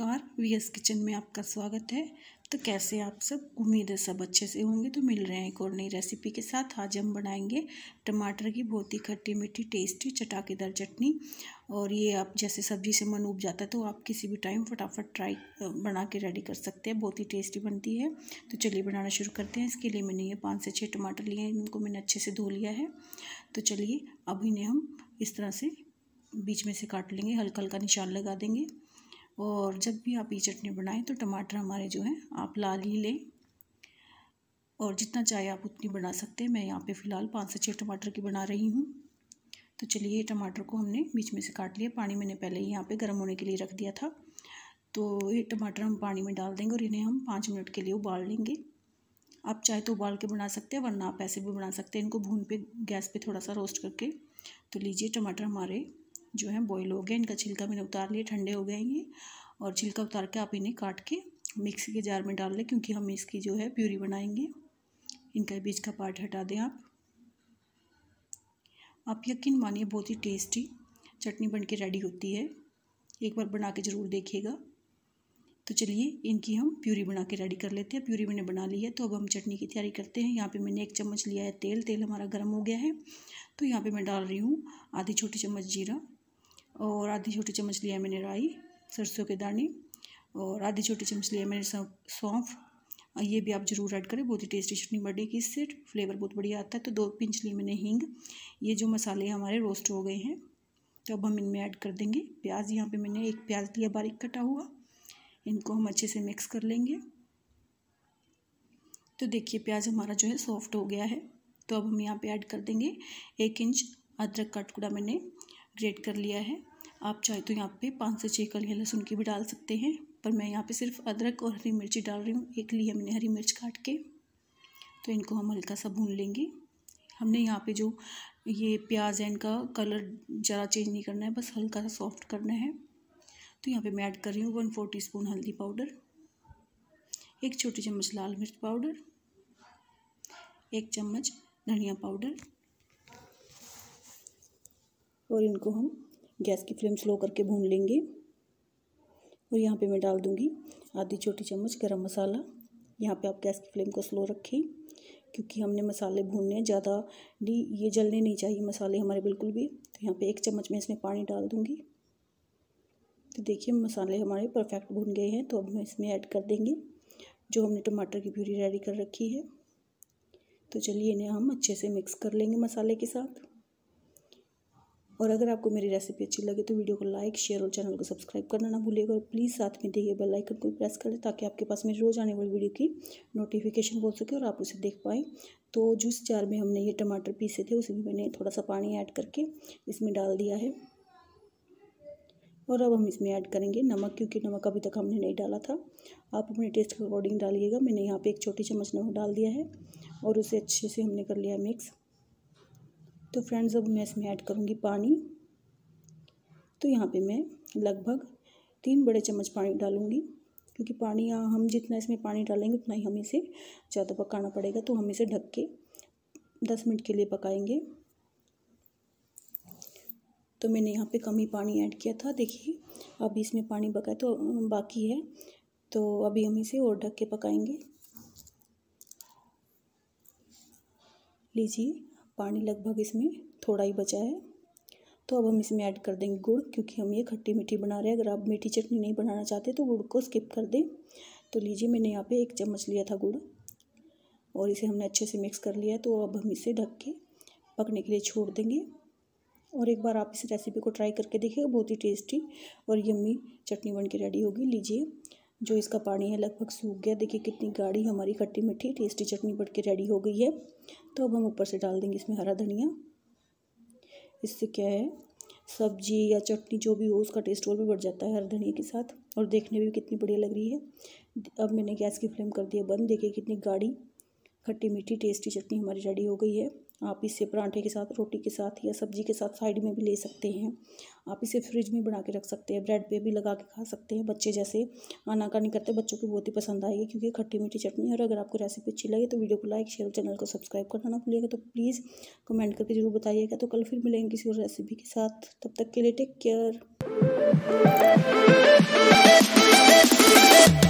नमस्कार V S kitchen में आपका स्वागत है तो कैसे आप सब उम्मीद है सब अच्छे से होंगे तो मिल रहे हैं एक और नई रेसिपी के साथ आज हम बनाएंगे टमाटर की बहुत ही खट्टी मीठी टेस्टी चटाकेदार चटनी और ये आप जैसे सब्जी से मन उब जाता है तो आप किसी भी टाइम फटाफट ट्राई बना के रेडी कर सकते हैं बहुत ही टेस्टी बनती है तो चलिए बनाना शुरू करते हैं इसके लिए मैंने ये पाँच से छः टमाटर लिए हैं इनको मैंने अच्छे से धो लिया है तो चलिए अब इन्हें हम इस तरह से बीच में से काट लेंगे हल्का हल्का निशान लगा देंगे और जब भी आप ये चटनी बनाएं तो टमाटर हमारे जो हैं आप लाल ही लें और जितना चाहे आप उतनी बना सकते हैं मैं यहाँ पे फ़िलहाल पाँच से छः टमाटर की बना रही हूँ तो चलिए ये टमाटर को हमने बीच में से काट लिया पानी मैंने पहले ही यहाँ पे गर्म होने के लिए रख दिया था तो ये टमाटर हम पानी में डाल देंगे और इन्हें हम पाँच मिनट के लिए उबाल लेंगे आप चाहे तो उबाल के बना सकते हैं वरना आप ऐसे भी बना सकते हैं इनको भून पे गैस पे थोड़ा सा रोस्ट करके तो लीजिए टमाटर हमारे जो है बॉईल हो गए इनका छिलका मैंने उतार लिया ठंडे हो गए ये और छिलका उतार के आप इन्हें काट के मिक्सी के जार में डाल लें क्योंकि हम इसकी जो है प्यूरी बनाएंगे इनका बीज का पार्ट हटा दें आप आप यकीन मानिए बहुत ही टेस्टी चटनी बन के रेडी होती है एक बार बना के ज़रूर देखिएगा तो चलिए इनकी हम प्यूरी बना के रेडी कर लेते हैं प्यूरी मैंने बना ली है तो अब हम चटनी की तैयारी करते हैं यहाँ पे मैंने एक चम्मच लिया है तेल तेल हमारा गर्म हो गया है तो यहाँ पे मैं डाल रही हूँ आधी छोटी चम्मच जीरा और आधी छोटी चम्मच लिया मैंने राई सरसों के दाने और आधी छोटी चम्मच लिया मैंने सौंफ ये भी आप ज़रूर ऐड करें बहुत ही टेस्टी चटनी बढ़ेगी इससे फ्लेवर बहुत बढ़िया आता है तो दो पिंच ली मैंने हींग ये जो मसाले हमारे रोस्ट हो गए हैं तो अब हम इनमें ऐड कर देंगे प्याज यहाँ पे मैंने एक प्याज लिया बारीक कटा हुआ इनको हम अच्छे से मिक्स कर लेंगे तो देखिए प्याज हमारा जो है सॉफ्ट हो गया है तो अब हम यहाँ पर ऐड कर देंगे एक इंच अदरक का मैंने ग्रेट कर लिया है आप चाहे तो यहाँ पे पाँच से छः कलियाँ लहसुन की भी डाल सकते हैं पर मैं यहाँ पे सिर्फ अदरक और हरी मिर्ची डाल रही हूँ एक लिए हमने हरी मिर्च काट के तो इनको हम हल्का सा भून लेंगे हमने यहाँ पे जो ये प्याज है इनका कलर ज़्यादा चेंज नहीं करना है बस हल्का सा सॉफ्ट करना है तो यहाँ पर मैं ऐड कर रही हूँ वन फोर टी स्पून हल्दी पाउडर एक छोटी चम्मच लाल मिर्च पाउडर एक चम्मच धनिया पाउडर और इनको हम गैस की फ्लेम स्लो करके भून लेंगे और यहाँ पे मैं डाल दूँगी आधी छोटी चम्मच गरम मसाला यहाँ पे आप गैस की फ्लेम को स्लो रखें क्योंकि हमने मसाले भूनने हैं ज़्यादा डी ये जलने नहीं चाहिए मसाले हमारे बिल्कुल भी तो यहाँ पे एक चम्मच में इसमें पानी डाल दूँगी तो देखिए मसाले हमारे परफेक्ट भून गए हैं तो अब हम इसमें ऐड कर देंगे जो हमने टमाटर की प्यूरी रेडी कर रखी है तो चलिए इन्हें हम अच्छे से मिक्स कर लेंगे मसाले के साथ और अगर आपको मेरी रेसिपी अच्छी लगे तो वीडियो को लाइक शेयर और चैनल को सब्सक्राइब करना ना भूलिएगा और प्लीज़ साथ में देखिए बेल आइकन को प्रेस करें ताकि आपके पास मेरी रोज़ आने वाली वीडियो की नोटिफिकेशन पहुँच सके और आप उसे देख पाएँ तो जूस जार में हमने ये टमाटर पीसे थे उसमें मैंने थोड़ा सा पानी ऐड करके इसमें डाल दिया है और अब हम इसमें ऐड करेंगे नमक क्योंकि नमक अभी तक हमने नहीं डाला था आप अपने टेस्ट के अकॉर्डिंग डालिएगा मैंने यहाँ पे एक छोटी चम्मच नमक डाल दिया है और उसे अच्छे से हमने कर लिया मिक्स तो फ्रेंड्स अब मैं इसमें ऐड करूँगी पानी तो यहाँ पे मैं लगभग तीन बड़े चम्मच पानी डालूँगी क्योंकि पानी हम जितना इसमें पानी डालेंगे उतना ही हमें इसे ज़्यादा पकाना पड़ेगा तो हम इसे ढक के दस मिनट के लिए पकाएंगे तो मैंने यहाँ पे कम ही पानी ऐड किया था देखिए अभी इसमें पानी पका तो बाकी है तो अभी हम इसे और ढक के पकाएंगे लीजिए पानी लगभग इसमें थोड़ा ही बचा है तो अब हम इसमें ऐड कर देंगे गुड़ क्योंकि हम ये खट्टी मीठी बना रहे हैं अगर आप मीठी चटनी नहीं बनाना चाहते तो गुड़ को स्किप कर दें तो लीजिए मैंने यहाँ पे एक चम्मच लिया था गुड़ और इसे हमने अच्छे से मिक्स कर लिया है तो अब हम इसे ढक के पकने के लिए छोड़ देंगे और एक बार आप इस रेसिपी को ट्राई करके देखिएगा बहुत ही टेस्टी और यम्मी चटनी बन के रेडी होगी लीजिए जो इसका पानी है लगभग सूख गया देखिए कितनी गाढ़ी हमारी खट्टी मीठी टेस्टी चटनी बढ़ के रेडी हो गई है तो अब हम ऊपर से डाल देंगे इसमें हरा धनिया इससे क्या है सब्जी या चटनी जो भी हो उसका टेस्ट और भी बढ़ जाता है हरा धनिया के साथ और देखने में भी कितनी बढ़िया लग रही है अब मैंने गैस की फ्लेम कर दिया बंद देखिए कितनी गाढ़ी खट्टी मीठी टेस्टी चटनी हमारी रेडी हो गई है आप इसे परांठे के साथ रोटी के साथ या सब्जी के साथ साइड में भी ले सकते हैं आप इसे फ्रिज में बना के रख सकते हैं ब्रेड पे भी लगा के खा सकते हैं बच्चे जैसे आना आनाकानी करते बच्चों को बहुत ही पसंद आएगी क्योंकि खट्टी मीठी चटनी और अगर आपको रेसिपी अच्छी लगे तो वीडियो को लाइक शेयर चैनल को सब्सक्राइब करना ना भूलिएगा तो प्लीज़ कमेंट करके ज़रूर बताइएगा तो कल फिर मिलेंगे किसी और रेसिपी के साथ तब तक के लिए टेक केयर